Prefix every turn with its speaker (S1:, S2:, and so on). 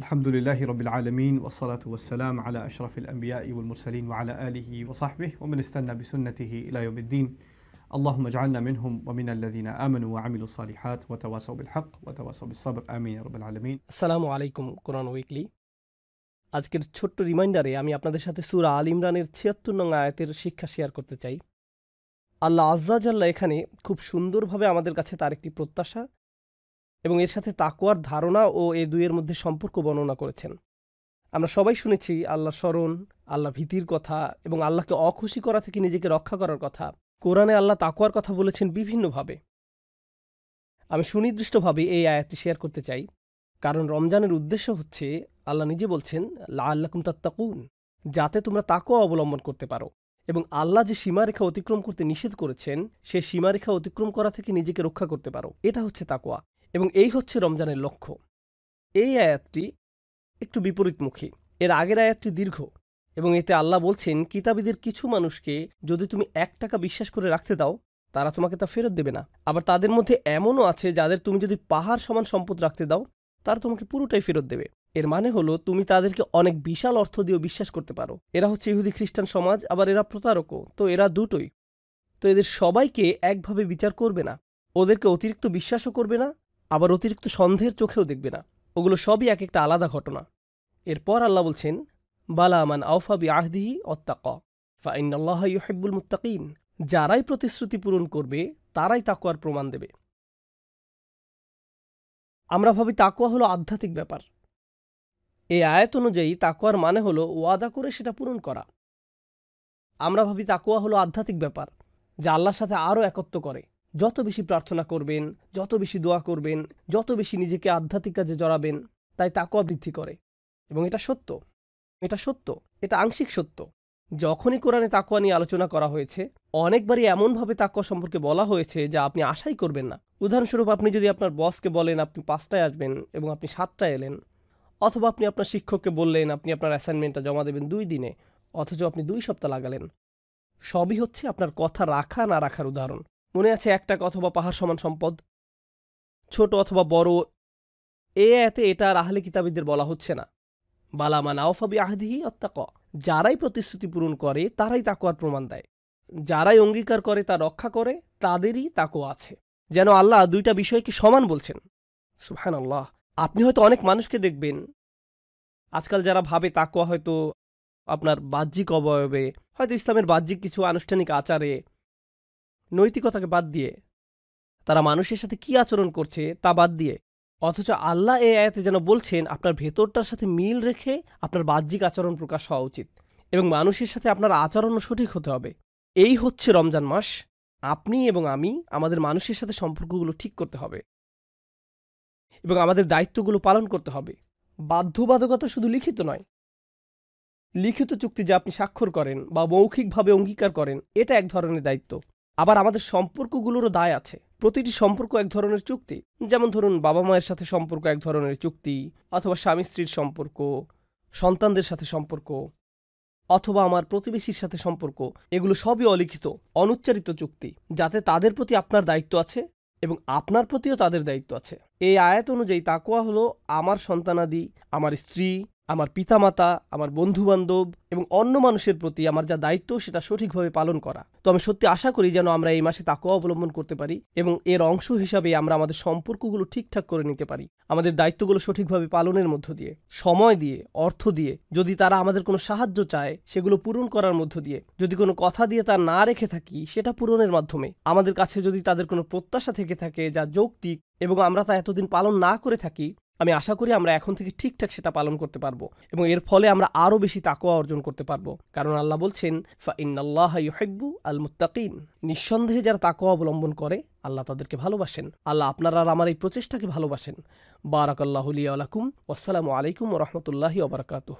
S1: الحمد لله رب العالمين والصلاة والسلام على أشرف الأنبياء والمرسلين وعلى آله وصحبه ومن استنى بسنته إلى يوم الدين اللهم اجعلنا منهم ومن الذين آمنوا وعملوا الصالحات وتواصوا بالحق وتواصوا بالصبر آمين يا رب العالمين السلام عليكم قرآن ويكلي আজকের ছোট্ট রিমাইন্ডারে আমি আপনাদের সাথে সুরা আল ইমরানের ছিয়াত্তর নং আয়াতের শিক্ষা শেয়ার করতে চাই আল্লাহ আজ্জাজাল্লাহ এখানে খুব সুন্দরভাবে আমাদের কাছে তার একটি প্রত্যাশা এবং এর সাথে তাকুয়ার ধারণা ও এ দুইয়ের মধ্যে সম্পর্ক বর্ণনা করেছেন আমরা সবাই শুনেছি আল্লাহ স্মরণ আল্লাহ ভীতির কথা এবং আল্লাহকে অখুশি করা থেকে নিজেকে রক্ষা করার কথা কোরআনে আল্লাহ তাকুয়ার কথা বলেছেন বিভিন্নভাবে আমি সুনির্দিষ্টভাবে এই আয়াতটি শেয়ার করতে চাই কারণ রমজানের উদ্দেশ্য হচ্ছে আল্লাহ নিজে বলছেন লা আল্লাকুম তাত্তাকুন যাতে তোমরা তাকুয়া অবলম্বন করতে পারো এবং আল্লাহ যে সীমারেখা অতিক্রম করতে নিষেধ করেছেন সে সীমারেখা অতিক্রম করা থেকে নিজেকে রক্ষা করতে পারো এটা হচ্ছে তাকোয়া এবং এই হচ্ছে রমজানের লক্ষ্য এই আয়াতটি একটু বিপরীতমুখী এর আগের আয়াতটি দীর্ঘ এবং এতে আল্লাহ বলছেন কিতাবীদের কিছু মানুষকে যদি তুমি এক টাকা বিশ্বাস করে রাখতে দাও তারা তোমাকে তা ফেরত দেবে না আবার তাদের মধ্যে এমনও আছে যাদের তুমি যদি পাহাড় সমান সম্পদ রাখতে দাও তারা তোমাকে পুরোটাই ফেরত দেবে এর মানে হলো তুমি তাদেরকে অনেক বিশাল অর্থ দিয়েও বিশ্বাস করতে পারো এরা হচ্ছে ইহুদি খ্রিস্টান সমাজ আবার এরা প্রতারকও তো এরা দুটোই তো এদের সবাইকে একভাবে বিচার করবে না ওদেরকে অতিরিক্ত বিশ্বাসও করবে না আবার অতিরিক্ত সন্দেহের চোখেও দেখবে না ওগুলো সবই এক একটা আলাদা ঘটনা এরপর আল্লাহ বলছেন বালা আমান আউফা বি আহদিহি অত্তাক ফাইন আল্লাহ ইউহিব্বুল মুত্তাকিন যারাই প্রতিশ্রুতি পূরণ করবে তারাই তাকুয়ার প্রমাণ দেবে আমরা ভাবি তাকুয়া হলো আধ্যাত্মিক ব্যাপার এই আয়াত অনুযায়ী তাকুয়ার মানে হলো ওয়াদা করে সেটা পূরণ করা আমরা ভাবি তাকুয়া হলো আধ্যাত্মিক ব্যাপার যা আল্লাহর সাথে আরও একত্র করে যত বেশি প্রার্থনা করবেন যত বেশি দোয়া করবেন যত বেশি নিজেকে আধ্যাত্মিক কাজে জড়াবেন তাই তাকুয়া বৃদ্ধি করে এবং এটা সত্য এটা সত্য এটা আংশিক সত্য যখনই কোরআনে তাকুয়া নিয়ে আলোচনা করা হয়েছে অনেকবারই এমনভাবে তাকুয়া সম্পর্কে বলা হয়েছে যা আপনি আশাই করবেন না উদাহরণস্বরূপ আপনি যদি আপনার বসকে বলেন আপনি পাঁচটায় আসবেন এবং আপনি সাতটায় এলেন অথবা আপনি আপনার শিক্ষককে বললেন আপনি আপনার অ্যাসাইনমেন্টটা জমা দেবেন দুই দিনে অথচ আপনি দুই সপ্তাহ লাগালেন সবই হচ্ছে আপনার কথা রাখা না রাখার উদাহরণ মনে আছে এক টাকা অথবা পাহাড় সমান সম্পদ ছোট অথবা বড় এ এতে এটা আর আহলে কিতাবীদের বলা হচ্ছে না বালামান আওফাবি আহদিহি অত্যাক যারাই প্রতিশ্রুতি পূরণ করে তারাই তাকোয়ার প্রমাণ দেয় যারাই অঙ্গীকার করে তা রক্ষা করে তাদেরই তাকো আছে যেন আল্লাহ দুইটা বিষয়কে সমান বলছেন সুহান আল্লাহ আপনি হয়তো অনেক মানুষকে দেখবেন আজকাল যারা ভাবে তাকোয়া হয়তো আপনার বাহ্যিক অবয়বে হয়তো ইসলামের বাহ্যিক কিছু আনুষ্ঠানিক আচারে নৈতিকতাকে বাদ দিয়ে তারা মানুষের সাথে কি আচরণ করছে তা বাদ দিয়ে অথচ আল্লাহ এ আয়াতে যেন বলছেন আপনার ভেতরটার সাথে মিল রেখে আপনার বাহ্যিক আচরণ প্রকাশ হওয়া উচিত এবং মানুষের সাথে আপনার আচরণও সঠিক হতে হবে এই হচ্ছে রমজান মাস আপনি এবং আমি আমাদের মানুষের সাথে সম্পর্কগুলো ঠিক করতে হবে এবং আমাদের দায়িত্বগুলো পালন করতে হবে বাধ্যবাধকতা শুধু লিখিত নয় লিখিত চুক্তি যা আপনি স্বাক্ষর করেন বা মৌখিকভাবে অঙ্গীকার করেন এটা এক ধরনের দায়িত্ব আবার আমাদের সম্পর্কগুলোরও দায় আছে প্রতিটি সম্পর্ক এক ধরনের চুক্তি যেমন ধরুন বাবা মায়ের সাথে সম্পর্ক এক ধরনের চুক্তি অথবা স্বামী স্ত্রীর সম্পর্ক সন্তানদের সাথে সম্পর্ক অথবা আমার প্রতিবেশীর সাথে সম্পর্ক এগুলো সবই অলিখিত অনুচ্চারিত চুক্তি যাতে তাদের প্রতি আপনার দায়িত্ব আছে এবং আপনার প্রতিও তাদের দায়িত্ব আছে এই আয়াত অনুযায়ী তাকুয়া হলো আমার সন্তানাদি আমার স্ত্রী আমার পিতামাতা আমার বন্ধুবান্ধব এবং অন্য মানুষের প্রতি আমার যা দায়িত্ব সেটা সঠিকভাবে পালন করা তো আমি সত্যি আশা করি যেন আমরা এই মাসে তাকেও অবলম্বন করতে পারি এবং এর অংশ হিসাবে আমরা আমাদের সম্পর্কগুলো ঠিকঠাক করে নিতে পারি আমাদের দায়িত্বগুলো সঠিকভাবে পালনের মধ্য দিয়ে সময় দিয়ে অর্থ দিয়ে যদি তারা আমাদের কোনো সাহায্য চায় সেগুলো পূরণ করার মধ্য দিয়ে যদি কোনো কথা দিয়ে তা না রেখে থাকি সেটা পূরণের মাধ্যমে আমাদের কাছে যদি তাদের কোনো প্রত্যাশা থেকে থাকে যা যৌক্তিক এবং আমরা তা এতদিন পালন না করে থাকি আমি আশা করি আমরা এখন থেকে ঠিকঠাক সেটা পালন করতে পারবো এবং এর ফলে আমরা আরও বেশি তাকোয়া অর্জন করতে পারবো কারণ আল্লাহ বলছেন ফা ইন্নাল্লাহ ইউহাইবু আল মুত্তাকিন নিঃসন্দেহে যারা তাকোয়া অবলম্বন করে আল্লাহ তাদেরকে ভালোবাসেন আল্লাহ আপনারা আর আমার এই প্রচেষ্টাকে ভালোবাসেন বারাক আল্লাহ আলাইকুম আসসালামু আলাইকুম রহমতুল্লাহি ওবরাকাতুহ